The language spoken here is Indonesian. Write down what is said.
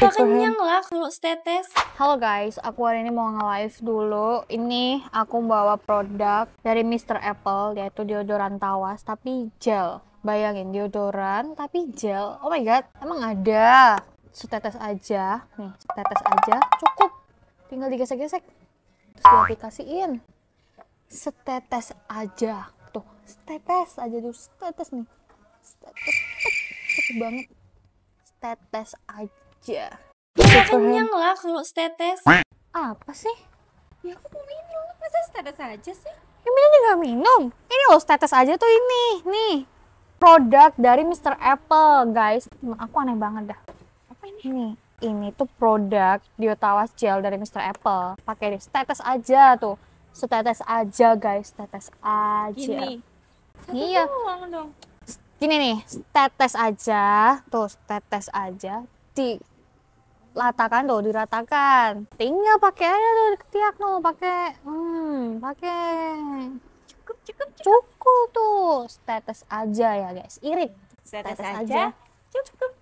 Udah kan? kenyang lah kalau setetes. Halo guys, aku hari ini mau nge-live dulu. Ini aku bawa produk dari Mr. Apple, yaitu deodoran tawas, tapi gel. Bayangin, deodoran tapi gel. Oh my god, emang ada. Setetes aja, nih setetes aja, cukup. Tinggal digesek-gesek. Terus diaplikasiin. Setetes aja. Tuh, setetes aja tuh, setetes nih. Setetes, cepet banget tetes aja aja. Ya iya, kenyang kan? lah kalau setetes. Apa sih? Ya aku mau minum, masa setetes aja sih? Ya minum juga minum. Ini loh setetes aja tuh ini, nih. Produk dari Mr. Apple, guys. Aku aneh banget dah. Apa ini? ini, ini tuh produk Diotawas Gel dari Mr. Apple. Pakai deh, setetes aja tuh. Setetes aja, guys. Setetes aja. Gini. Satu iya. dong. Gini nih, setetes aja. Tuh, setetes aja. Di latakan tuh diratakan tinggal pakai aja tuh ketiak no pakai hmm pakai cukup cukup cukup, tuh status aja ya guys irit status, status aja, aja. cukup